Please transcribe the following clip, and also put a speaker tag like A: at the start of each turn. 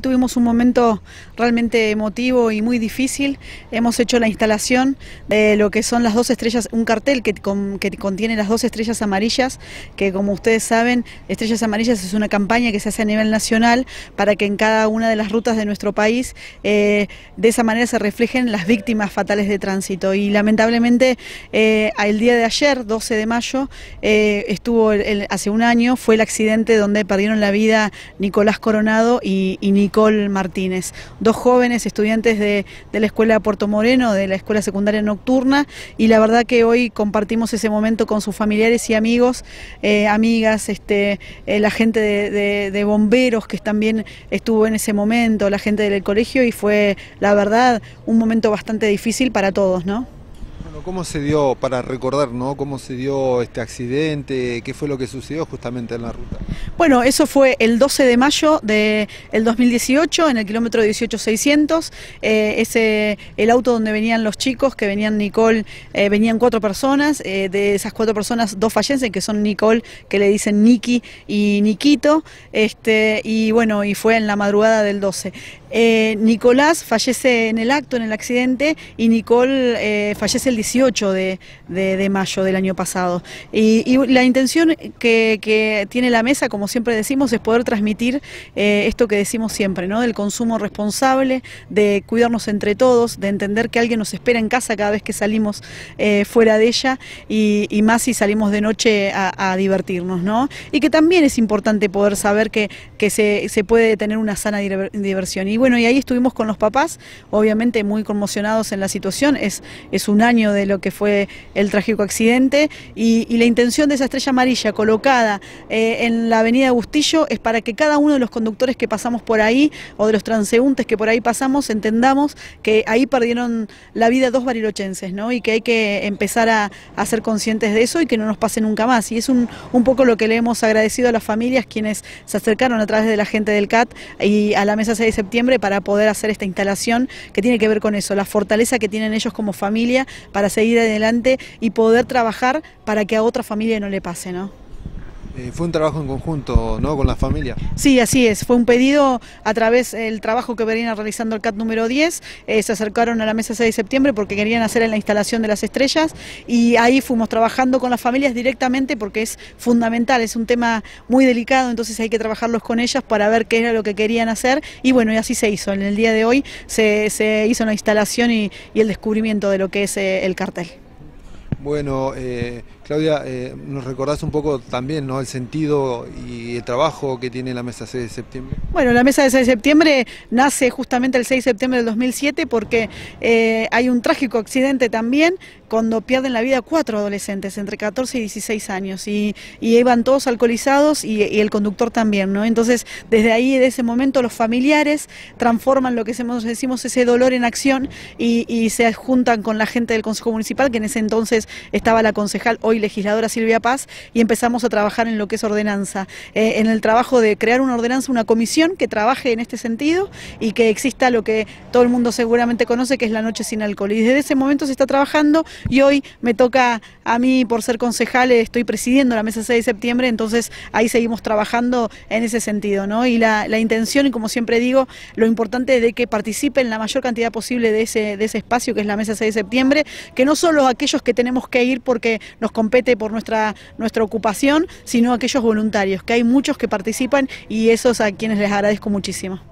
A: Tuvimos un momento realmente emotivo y muy difícil. Hemos hecho la instalación de lo que son las dos estrellas, un cartel que, contiene las dos estrellas amarillas, que como ustedes saben, Estrellas Amarillas es una campaña que se hace a nivel nacional para que en cada una de las rutas de nuestro país eh, de esa manera se reflejen las víctimas fatales de tránsito. Y lamentablemente eh, el día de ayer, 12 de mayo, eh, estuvo hace un año, fue el accidente donde perdieron la vida Nicolás Coronado y, y Nicolás Nicole Martínez, dos jóvenes estudiantes de, de la Escuela Puerto Moreno, de la Escuela Secundaria Nocturna, y la verdad que hoy compartimos ese momento con sus familiares y amigos, eh, amigas, este, eh, la gente de, de bomberos que también estuvo en ese momento, la gente del colegio, y fue, la verdad, un momento bastante difícil para todos, ¿no?
B: ¿Cómo se dio, para recordar, ¿no? cómo se dio este accidente? ¿Qué fue lo que sucedió justamente en la ruta?
A: Bueno, eso fue el 12 de mayo del 2018, en el kilómetro 18600. Eh, ese, el auto donde venían los chicos, que venían Nicole, eh, venían cuatro personas. Eh, de esas cuatro personas, dos fallecen, que son Nicole, que le dicen Niki y Nikito. Este, y bueno, y fue en la madrugada del 12. Eh, Nicolás fallece en el acto, en el accidente, y Nicole fallece el 17. 18 de, mayo del año pasado. Y, la intención que, tiene la mesa, como siempre decimos, es poder transmitir eh, esto que decimos siempre, ¿no? Del consumo responsable, de cuidarnos entre todos, de entender que alguien nos espera en casa cada vez que salimos eh, fuera de ella y, más si salimos de noche a, divertirnos, ¿no? Y que también es importante poder saber que, se, se puede tener una sana diversión. Y bueno, y ahí estuvimos con los papás, obviamente muy conmocionados en la situación, es, es un año de de lo que fue el trágico accidente y, la intención de esa estrella amarilla colocada eh, en la avenida Bustillo es para que cada uno de los conductores que pasamos por ahí o de los transeúntes que por ahí pasamos entendamos que ahí perdieron la vida dos barilochenses ¿no? y que hay que empezar a, ser conscientes de eso y que no nos pase nunca más. Y es un, poco lo que le hemos agradecido a las familias quienes se acercaron a través de la gente del CAT y a la mesa 6 de septiembre para poder hacer esta instalación que tiene que ver con eso, la fortaleza que tienen ellos como familia para seguir adelante y poder trabajar para que a otra familia no le pase, ¿no?
B: Eh, fue un trabajo en conjunto, ¿no? Con la familia.
A: Sí, así es. Fue un pedido a través del trabajo que venía realizando el CAT número 10. Eh, se acercaron a la mesa 6 de septiembre porque querían hacer en la instalación de las estrellas y ahí fuimos trabajando con las familias directamente porque es fundamental, es un tema muy delicado, entonces hay que trabajarlos con ellas para ver qué era lo que querían hacer y bueno, y así se hizo. En el día de hoy se, hizo la instalación y, el descubrimiento de lo que es eh, el cartel.
B: Bueno, Claudia, eh, nos recordás un poco también ¿no? el sentido y el trabajo que tiene la Mesa 6 de septiembre.
A: Bueno, la Mesa 6 de septiembre nace justamente el 6 de septiembre del 2007 porque eh, hay un trágico accidente también cuando pierden la vida cuatro adolescentes entre 14 y 16 años y, iban todos alcoholizados y, el conductor también, ¿no? Entonces, desde ahí, de ese momento, los familiares transforman lo que decimos ese dolor en acción y, y se juntan con la gente del Consejo Municipal, que en ese entonces estaba la concejal, hoy legisladora Silvia Paz y empezamos a trabajar en lo que es ordenanza, eh, en el trabajo de crear una ordenanza, una comisión que trabaje en este sentido y que exista lo que todo el mundo seguramente conoce que es la noche sin alcohol. Y desde ese momento se está trabajando y hoy me toca a mí por ser concejal, estoy presidiendo la mesa 6 de septiembre, entonces ahí seguimos trabajando en ese sentido, ¿no? Y la, intención, y como siempre digo, lo importante es de que participen la mayor cantidad posible de ese, de ese espacio que es la mesa 6 de septiembre, que no solo aquellos que tenemos que ir porque nos con compete por nuestra, nuestra ocupación, sino aquellos voluntarios, que hay muchos que participan y esos a quienes les agradezco muchísimo.